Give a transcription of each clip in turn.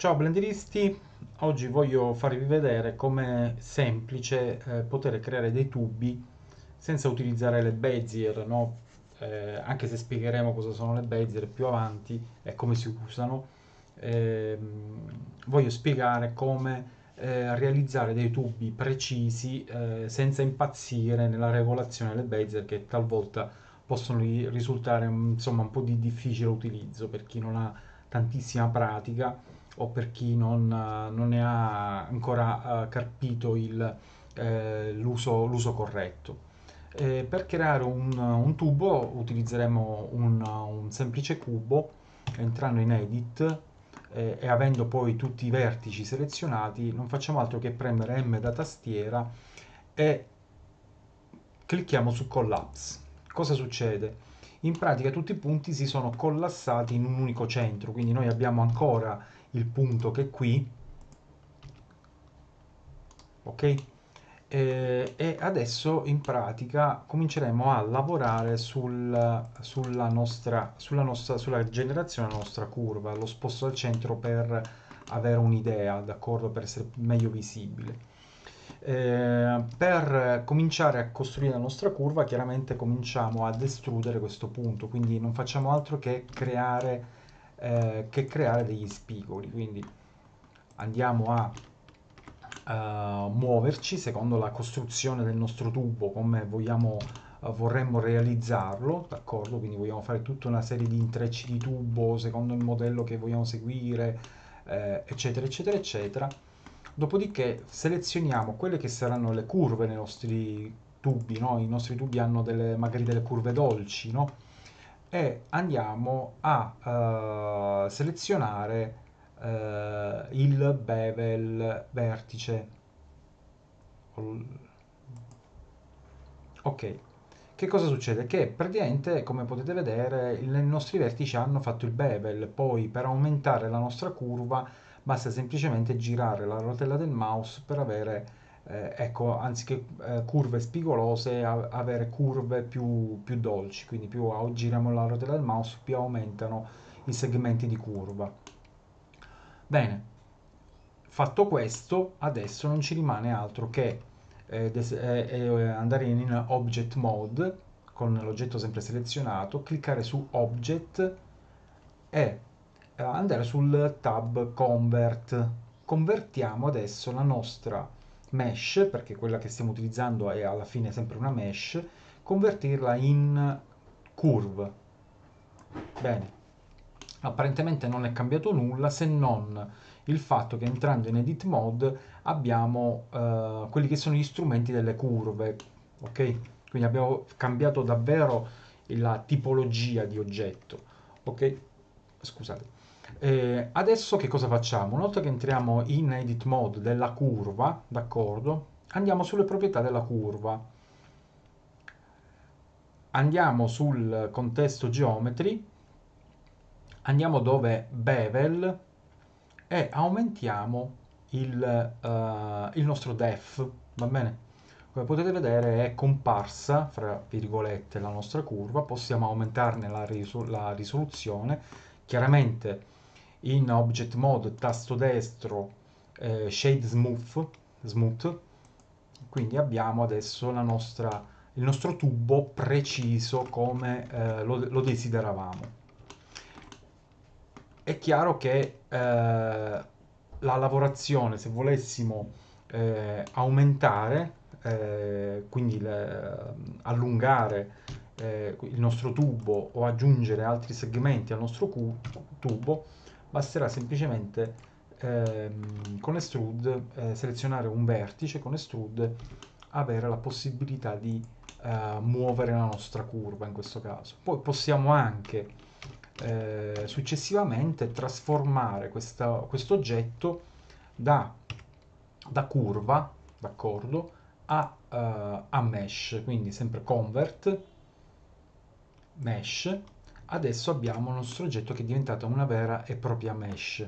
Ciao blenderisti, oggi voglio farvi vedere com'è semplice eh, poter creare dei tubi senza utilizzare le bezier, no? eh, anche se spiegheremo cosa sono le bezier più avanti e come si usano, eh, voglio spiegare come eh, realizzare dei tubi precisi eh, senza impazzire nella regolazione delle bezier che talvolta possono risultare insomma un po' di difficile utilizzo per chi non ha tantissima pratica o per chi non, non ne ha ancora uh, carpito il, eh, l'uso, l'uso, corretto. Eh, per creare un, un, tubo utilizzeremo un, un semplice cubo entrando in edit eh, e avendo poi tutti i vertici selezionati non facciamo altro che premere M da tastiera e clicchiamo su collapse cosa succede? in pratica tutti i punti si sono collassati in un unico centro quindi noi abbiamo ancora il punto che è qui ok e, e adesso in pratica cominceremo a lavorare sul, sulla, nostra, sulla, nostra, sulla generazione della nostra curva lo sposto al centro per avere un'idea d'accordo per essere meglio visibile eh, per cominciare a costruire la nostra curva chiaramente cominciamo ad estrudere questo punto quindi non facciamo altro che creare eh, che creare degli spigoli quindi andiamo a Uh, muoverci secondo la costruzione del nostro tubo come vogliamo eh, vorremmo realizzarlo d'accordo quindi vogliamo fare tutta una serie di intrecci di tubo secondo il modello che vogliamo seguire eh, eccetera eccetera eccetera dopodiché selezioniamo quelle che saranno le curve nei nostri tubi no? i nostri tubi hanno delle, magari delle curve dolci no? e andiamo a uh, selezionare uh, il bevel vertice ok che cosa succede? Che praticamente, come potete vedere, i nostri vertici hanno fatto il bevel, poi per aumentare la nostra curva basta semplicemente girare la rotella del mouse per avere eh, ecco, anziché eh, curve spigolose, a, avere curve più, più, dolci, quindi più ah, giriamo la rotella del mouse, più aumentano i segmenti di curva. Bene, fatto questo, adesso non ci rimane altro che eh, eh, eh andare in Object Mode, con l'oggetto sempre selezionato, cliccare su Object e eh, andare sul tab Convert. Convertiamo adesso la nostra mesh, perché quella che stiamo utilizzando è alla fine sempre una mesh, convertirla in curve. Bene, apparentemente non è cambiato nulla se non il fatto che entrando in edit mode abbiamo eh, quelli che sono gli strumenti delle curve, ok? Quindi abbiamo cambiato davvero la tipologia di oggetto, ok? Scusate. Eh, adesso che cosa facciamo? Una volta che entriamo in edit mode della curva, d'accordo, andiamo sulle proprietà della curva. Andiamo sul contesto geometri, andiamo dove bevel e aumentiamo il, uh, il nostro def, va bene? Come potete vedere è comparsa, fra virgolette, la nostra curva, possiamo aumentarne la, risol la risoluzione, chiaramente in object mode tasto destro eh, shade smooth, smooth quindi abbiamo adesso nostra, il nostro tubo preciso come eh, lo, lo, desideravamo è chiaro che eh, la lavorazione se volessimo eh, aumentare eh, quindi le, eh, allungare il nostro tubo o aggiungere altri segmenti al nostro tubo basterà semplicemente ehm, con Extrude eh, selezionare un vertice, con Extrude avere la possibilità di eh, muovere la nostra curva in questo caso. Poi possiamo anche eh, successivamente trasformare questo oggetto da, da, curva, d'accordo, a, uh, a mesh, quindi sempre convert, mesh, adesso abbiamo il nostro oggetto che è diventato una vera e propria mesh.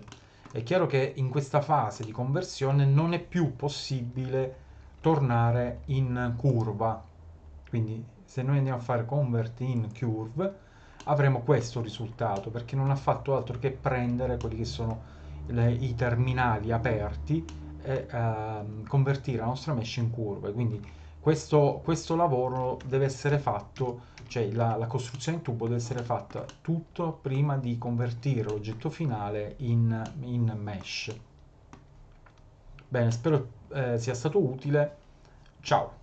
È chiaro che in questa fase di conversione non è più possibile tornare in curva, quindi se noi andiamo a fare convert in curve avremo questo risultato perché non ha fatto altro che prendere quelli che sono le, i terminali aperti e uh, convertire la nostra mesh in curva. quindi questo, questo lavoro deve essere fatto, cioè la, la costruzione in tubo deve essere fatta tutto prima di convertire l'oggetto finale in, in mesh. Bene, spero eh, sia stato utile. Ciao!